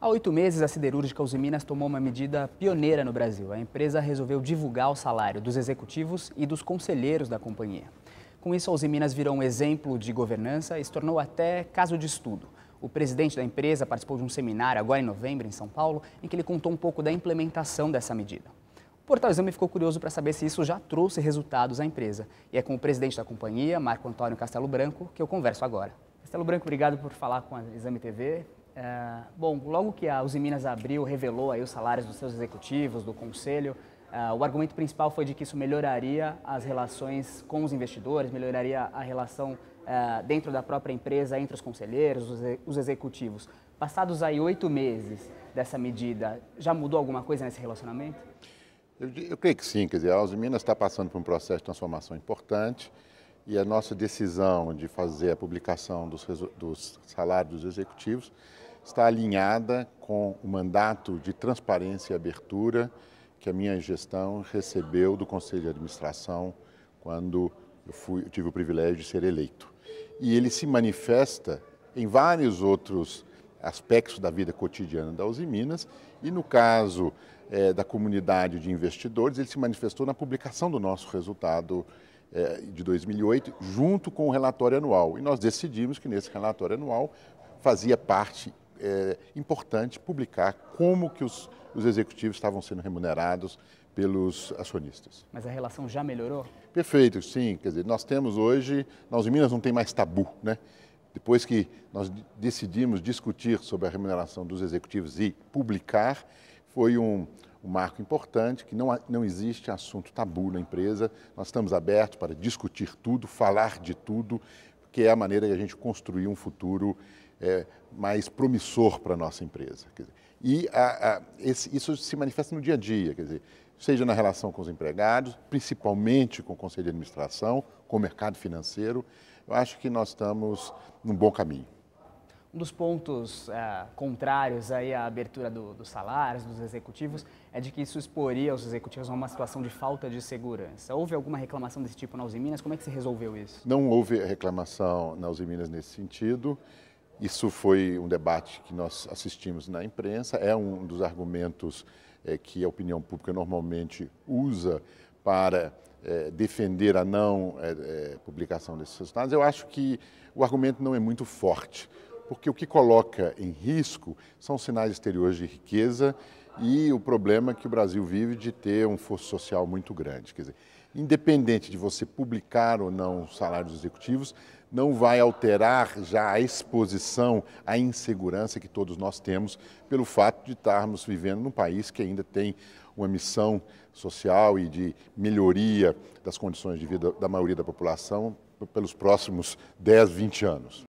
Há oito meses, a siderúrgica Uzi Minas tomou uma medida pioneira no Brasil. A empresa resolveu divulgar o salário dos executivos e dos conselheiros da companhia. Com isso, a Uzi Minas virou um exemplo de governança e se tornou até caso de estudo. O presidente da empresa participou de um seminário agora em novembro, em São Paulo, em que ele contou um pouco da implementação dessa medida. O Portal Exame ficou curioso para saber se isso já trouxe resultados à empresa. E é com o presidente da companhia, Marco Antônio Castelo Branco, que eu converso agora. Castelo Branco, obrigado por falar com a Exame TV. É, bom, logo que a Uzi Minas abriu, revelou aí os salários dos seus executivos, do conselho, é, o argumento principal foi de que isso melhoraria as relações com os investidores, melhoraria a relação é, dentro da própria empresa entre os conselheiros, os, os executivos. Passados aí oito meses dessa medida, já mudou alguma coisa nesse relacionamento? Eu, eu creio que sim, quer dizer, a Uzi Minas está passando por um processo de transformação importante e a nossa decisão de fazer a publicação dos, dos salários dos executivos está alinhada com o mandato de transparência e abertura que a minha gestão recebeu do Conselho de Administração quando eu, fui, eu tive o privilégio de ser eleito. E ele se manifesta em vários outros aspectos da vida cotidiana da Uzi Minas e no caso é, da comunidade de investidores, ele se manifestou na publicação do nosso resultado é, de 2008, junto com o relatório anual. E nós decidimos que nesse relatório anual fazia parte é, importante publicar como que os, os executivos estavam sendo remunerados pelos acionistas. Mas a relação já melhorou? Perfeito, sim. Quer dizer, nós temos hoje, nós em Minas não tem mais tabu, né? Depois que nós decidimos discutir sobre a remuneração dos executivos e publicar, foi um, um marco importante, que não, não existe assunto tabu na empresa. Nós estamos abertos para discutir tudo, falar de tudo, que é a maneira que a gente construir um futuro é, mais promissor para a nossa empresa. Dizer, e a, a, esse, isso se manifesta no dia a dia, quer dizer, seja na relação com os empregados, principalmente com o conselho de administração, com o mercado financeiro. Eu acho que nós estamos num bom caminho. Um dos pontos é, contrários aí à abertura do, dos salários dos executivos é de que isso exporia os executivos a uma situação de falta de segurança. Houve alguma reclamação desse tipo na Uzi Minas? Como é que se resolveu isso? Não houve reclamação na Uzi Minas nesse sentido. Isso foi um debate que nós assistimos na imprensa, é um dos argumentos é, que a opinião pública normalmente usa para é, defender a não é, é, publicação desses resultados. Eu acho que o argumento não é muito forte, porque o que coloca em risco são sinais exteriores de riqueza e o problema que o Brasil vive de ter um fosso social muito grande. Quer dizer, independente de você publicar ou não os salários executivos, não vai alterar já a exposição à insegurança que todos nós temos pelo fato de estarmos vivendo num país que ainda tem uma missão social e de melhoria das condições de vida da maioria da população pelos próximos 10, 20 anos.